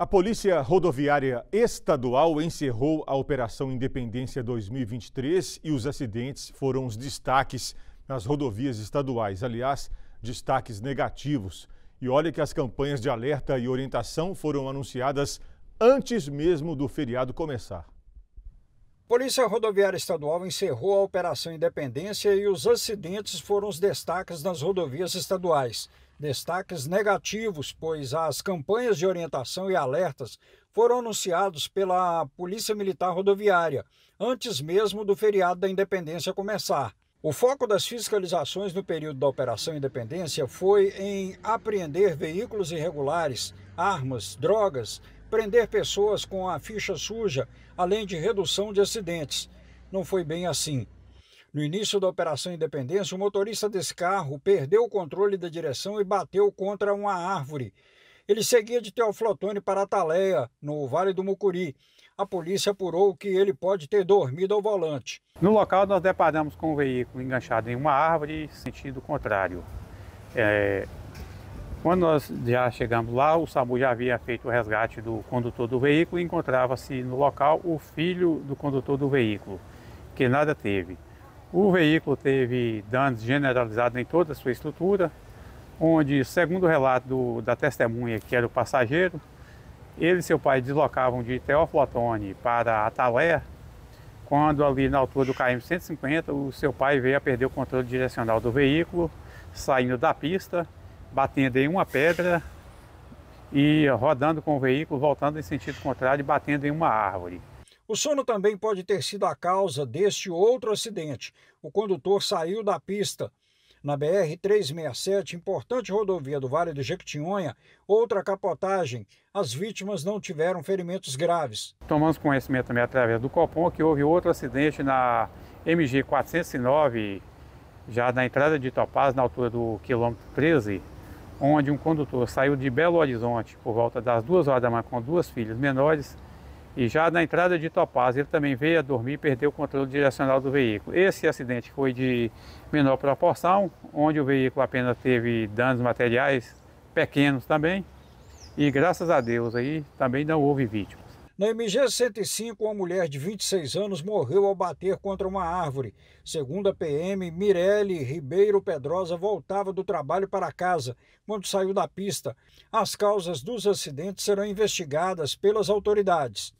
A Polícia Rodoviária Estadual encerrou a Operação Independência 2023 e os acidentes foram os destaques nas rodovias estaduais. Aliás, destaques negativos. E olha que as campanhas de alerta e orientação foram anunciadas antes mesmo do feriado começar. Polícia Rodoviária Estadual encerrou a Operação Independência e os acidentes foram os destaques nas rodovias estaduais. Destaques negativos, pois as campanhas de orientação e alertas foram anunciados pela Polícia Militar Rodoviária, antes mesmo do feriado da Independência começar. O foco das fiscalizações no período da Operação Independência foi em apreender veículos irregulares, armas, drogas, prender pessoas com a ficha suja, além de redução de acidentes. Não foi bem assim. No início da Operação Independência, o motorista desse carro perdeu o controle da direção e bateu contra uma árvore. Ele seguia de Teoflotone para Ataleia, no Vale do Mucuri. A polícia apurou que ele pode ter dormido ao volante. No local, nós deparamos com o um veículo enganchado em uma árvore, sentido contrário. É... Quando nós já chegamos lá, o SAMU já havia feito o resgate do condutor do veículo e encontrava-se no local o filho do condutor do veículo, que nada teve. O veículo teve danos generalizados em toda a sua estrutura, onde, segundo o relato do, da testemunha, que era o passageiro, ele e seu pai deslocavam de Teoflotone para Atalé, quando ali na altura do KM-150, o seu pai veio a perder o controle direcional do veículo, saindo da pista, batendo em uma pedra e rodando com o veículo, voltando em sentido contrário e batendo em uma árvore. O sono também pode ter sido a causa deste outro acidente. O condutor saiu da pista. Na BR-367, importante rodovia do Vale do Jequitinhonha, outra capotagem. As vítimas não tiveram ferimentos graves. Tomamos conhecimento também através do Copom que houve outro acidente na MG 409, já na entrada de Topaz, na altura do quilômetro 13, onde um condutor saiu de Belo Horizonte por volta das duas horas da manhã com duas filhas menores e já na entrada de Topaz, ele também veio a dormir e perdeu o controle direcional do veículo. Esse acidente foi de menor proporção, onde o veículo apenas teve danos materiais pequenos também. E graças a Deus aí também não houve vítimas. Na MG 105, uma mulher de 26 anos morreu ao bater contra uma árvore. Segundo a PM, Mirelle Ribeiro Pedrosa voltava do trabalho para casa quando saiu da pista. As causas dos acidentes serão investigadas pelas autoridades.